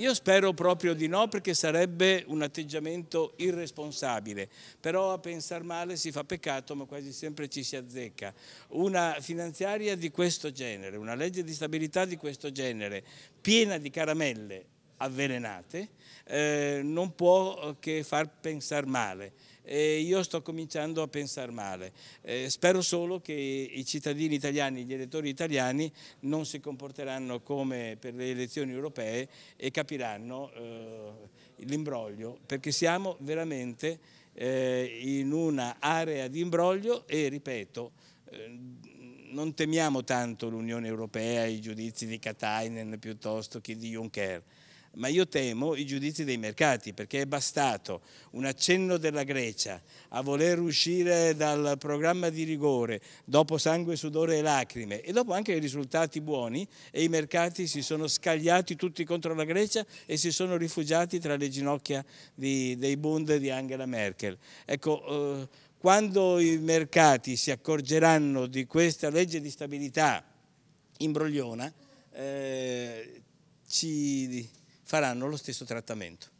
Io spero proprio di no perché sarebbe un atteggiamento irresponsabile, però a pensare male si fa peccato ma quasi sempre ci si azzecca. Una finanziaria di questo genere, una legge di stabilità di questo genere, piena di caramelle avvelenate, eh, non può eh, che far pensare male. E io sto cominciando a pensare male. Eh, spero solo che i cittadini italiani, gli elettori italiani non si comporteranno come per le elezioni europee e capiranno eh, l'imbroglio, perché siamo veramente eh, in un'area di imbroglio e, ripeto, eh, non temiamo tanto l'Unione Europea, i giudizi di Katainen piuttosto che di Juncker ma io temo i giudizi dei mercati, perché è bastato un accenno della Grecia a voler uscire dal programma di rigore dopo sangue, sudore e lacrime e dopo anche i risultati buoni e i mercati si sono scagliati tutti contro la Grecia e si sono rifugiati tra le ginocchia di, dei Bund di Angela Merkel. Ecco, eh, quando i mercati si accorgeranno di questa legge di stabilità imbrogliona, eh, ci faranno lo stesso trattamento.